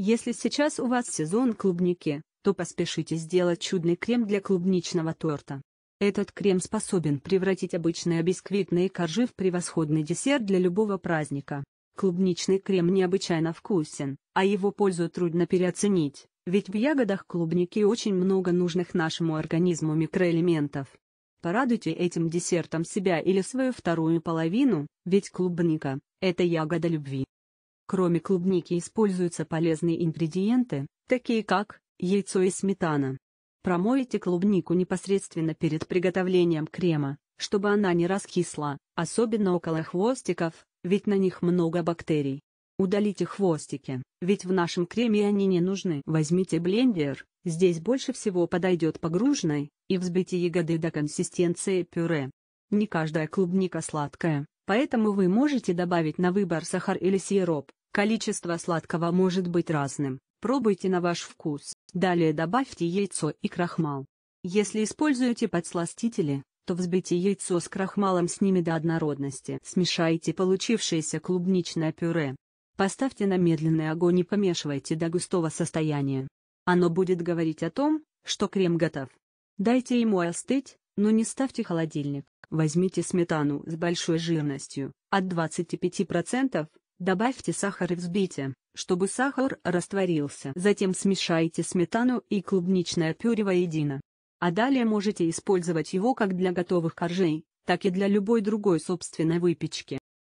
Если сейчас у вас сезон клубники, то поспешите сделать чудный крем для клубничного торта. Этот крем способен превратить обычные бисквитные коржи в превосходный десерт для любого праздника. Клубничный крем необычайно вкусен, а его пользу трудно переоценить, ведь в ягодах клубники очень много нужных нашему организму микроэлементов. Порадуйте этим десертом себя или свою вторую половину, ведь клубника – это ягода любви. Кроме клубники используются полезные ингредиенты, такие как яйцо и сметана. Промойте клубнику непосредственно перед приготовлением крема, чтобы она не раскисла, особенно около хвостиков, ведь на них много бактерий. Удалите хвостики, ведь в нашем креме они не нужны. Возьмите блендер, здесь больше всего подойдет погружной, и взбейте ягоды до консистенции пюре. Не каждая клубника сладкая, поэтому вы можете добавить на выбор сахар или сироп. Количество сладкого может быть разным, пробуйте на ваш вкус. Далее добавьте яйцо и крахмал. Если используете подсластители, то взбейте яйцо с крахмалом с ними до однородности. Смешайте получившееся клубничное пюре. Поставьте на медленный огонь и помешивайте до густого состояния. Оно будет говорить о том, что крем готов. Дайте ему остыть, но не ставьте холодильник. Возьмите сметану с большой жирностью, от 25% Добавьте сахар и взбейте, чтобы сахар растворился. Затем смешайте сметану и клубничное пюре воедино. А далее можете использовать его как для готовых коржей, так и для любой другой собственной выпечки.